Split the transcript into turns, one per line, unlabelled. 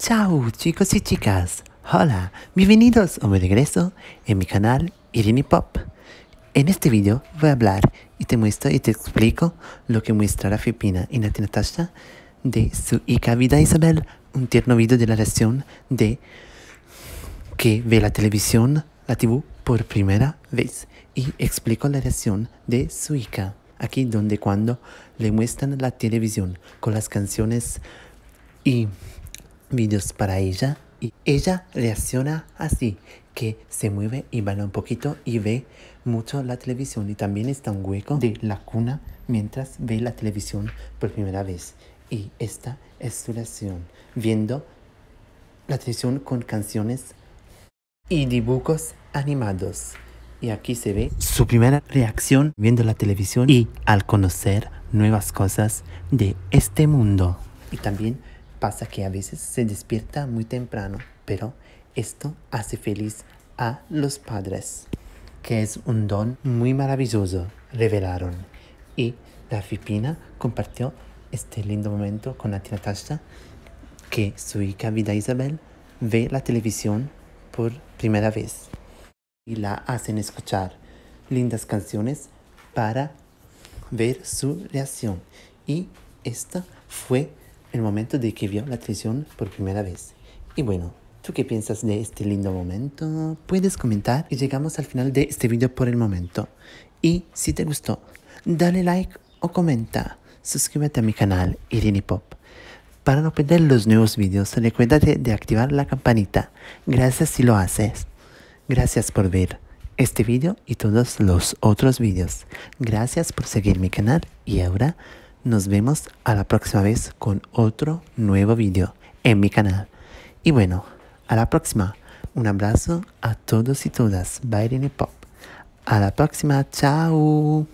Chao chicos y chicas, hola, bienvenidos o me regreso en mi canal Irini Pop. En este video voy a hablar y te muestro y te explico lo que muestra la Filipina y Nati Natasha de su Ica vida Isabel, un tierno video de la reacción de que ve la televisión, la TV por primera vez y explico la reacción de su hija aquí donde cuando le muestran la televisión con las canciones y vídeos para ella y ella reacciona así, que se mueve y baila un poquito y ve mucho la televisión y también está un hueco de la cuna mientras ve la televisión por primera vez. Y esta es su reacción, viendo la televisión con canciones y dibujos animados. Y aquí se ve su primera reacción viendo la televisión y al conocer nuevas cosas de este mundo. Y también Pasa que a veces se despierta muy temprano, pero esto hace feliz a los padres, que es un don muy maravilloso, revelaron. Y la Fipina compartió este lindo momento con la tía Tasha, que su hija Vida Isabel ve la televisión por primera vez y la hacen escuchar lindas canciones para ver su reacción. Y esta fue el momento de que vio la televisión por primera vez. Y bueno, ¿tú qué piensas de este lindo momento? Puedes comentar y llegamos al final de este video por el momento. Y si te gustó, dale like o comenta. Suscríbete a mi canal Irini Pop. Para no perder los nuevos videos, recuérdate de activar la campanita. Gracias si lo haces. Gracias por ver este video y todos los otros videos. Gracias por seguir mi canal y ahora nos vemos a la próxima vez con otro nuevo video en mi canal. Y bueno, a la próxima. Un abrazo a todos y todas. y Pop. A la próxima. Chao.